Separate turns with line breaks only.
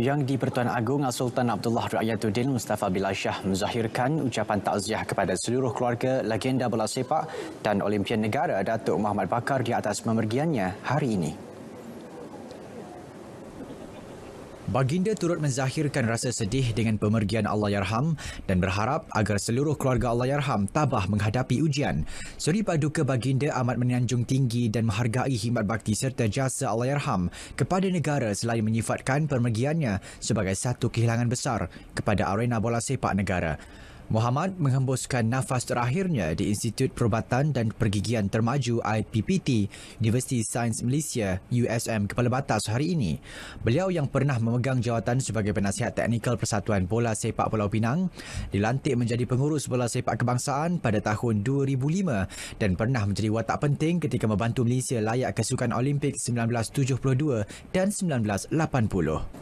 Yang di-Pertuan Agung Sultan Abdullah Ra'iyatuddin Mustafa Bilashah menzahirkan ucapan takziah kepada seluruh keluarga legenda bola sepak dan Olimpian Negara Datuk Muhammad Bakar di atas memergiannya hari ini. Baginda turut menzahirkan rasa sedih dengan pemergian Allahyarham dan berharap agar seluruh keluarga Allahyarham tabah menghadapi ujian. Suri Paduka Baginda amat menyanjung tinggi dan menghargai himat bakti serta jasa Allahyarham kepada negara selain menyifatkan pemergiannya sebagai satu kehilangan besar kepada arena bola sepak negara. Muhammad menghembuskan nafas terakhirnya di Institut Perubatan dan Pergigian Termaju IPPT Universiti Sains Malaysia USM Kepala Batas hari ini. Beliau yang pernah memegang jawatan sebagai penasihat teknikal Persatuan Bola Sepak Pulau Pinang dilantik menjadi pengurus bola sepak kebangsaan pada tahun 2005 dan pernah menjadi watak penting ketika membantu Malaysia layak kesukan Olimpik 1972 dan 1980.